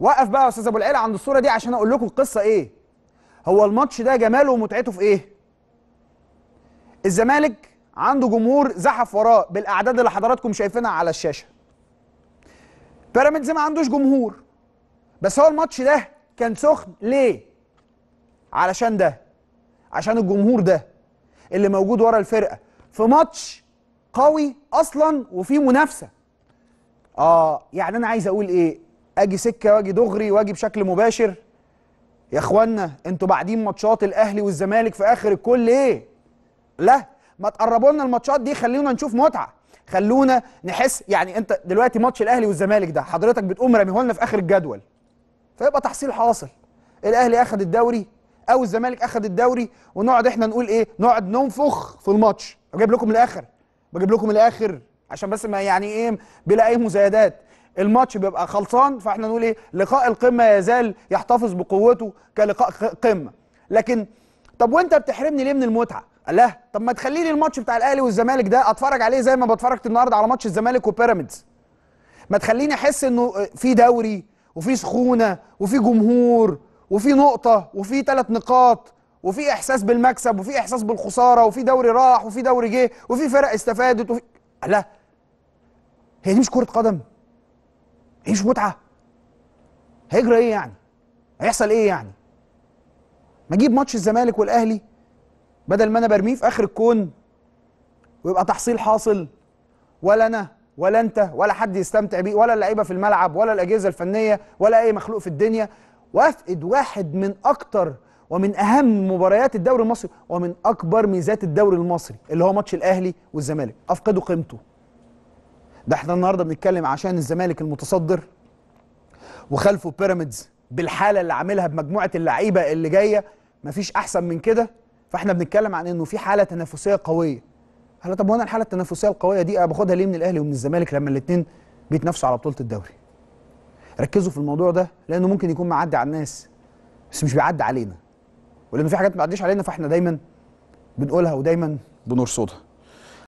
وقف بقى يا استاذ ابو العيله عند الصوره دي عشان اقول لكم القصه ايه هو الماتش ده جماله ومتعته في ايه الزمالك عنده جمهور زحف وراه بالاعداد اللي حضراتكم شايفينها على الشاشه بيراميدز ما عندوش جمهور بس هو الماتش ده كان سخن ليه علشان ده عشان الجمهور ده اللي موجود ورا الفرقه في ماتش قوي اصلا وفيه منافسه اه يعني انا عايز اقول ايه اجي سكه واجي دغري واجي بشكل مباشر يا اخوانا انتوا بعدين ماتشات الاهلي والزمالك في اخر الكل ايه لا ما تقربوا لنا الماتشات دي خلونا نشوف متعه خلونا نحس يعني انت دلوقتي ماتش الاهلي والزمالك ده حضرتك بتقوم راميه لنا في اخر الجدول فيبقى تحصيل حاصل الاهلي اخذ الدوري او الزمالك اخذ الدوري ونقعد احنا نقول ايه نقعد ننفخ في الماتش بجيب لكم الاخر بجيب لكم الاخر عشان بس ما يعني ايه بلا اي مزايدات الماتش بيبقى خلصان فاحنا نقول ايه لقاء القمه يزال يحتفظ بقوته كلقاء قمه لكن طب وانت بتحرمني ليه من المتعه الله طب ما تخليني الماتش بتاع الاهلي والزمالك ده اتفرج عليه زي ما بتفرجت النهارده على ماتش الزمالك وبيراميدز ما تخليني احس انه في دوري وفي سخونه وفي جمهور وفي نقطه وفي ثلاث نقاط وفي احساس بالمكسب وفي احساس بالخساره وفي دوري راح وفي دوري جه وفي فرق استفادت وفي لا هي دي مش كره قدم عيش متعه هيجرى ايه يعني هيحصل ايه يعني ما اجيب ماتش الزمالك والاهلي بدل ما انا برميه في اخر الكون ويبقى تحصيل حاصل ولا انا ولا انت ولا حد يستمتع بيه ولا اللعيبه في الملعب ولا الاجهزه الفنيه ولا اي مخلوق في الدنيا وافقد واحد من اكتر ومن اهم مباريات الدوري المصري ومن اكبر ميزات الدوري المصري اللي هو ماتش الاهلي والزمالك افقده قيمته ده احنا النهارده بنتكلم عشان الزمالك المتصدر وخلفه بيراميدز بالحاله اللي عاملها بمجموعه اللعيبه اللي جايه مفيش احسن من كده فاحنا بنتكلم عن انه في حاله تنافسيه قويه هلا طب وانا الحاله التنافسيه القويه دي باخدها ليه من الاهلي ومن الزمالك لما الاثنين بيتنافسوا على بطوله الدوري ركزوا في الموضوع ده لانه ممكن يكون معدي على الناس بس مش بيعدي علينا ولانه في حاجات ما بتعديش علينا فاحنا دايما بنقولها ودايما بنرصدها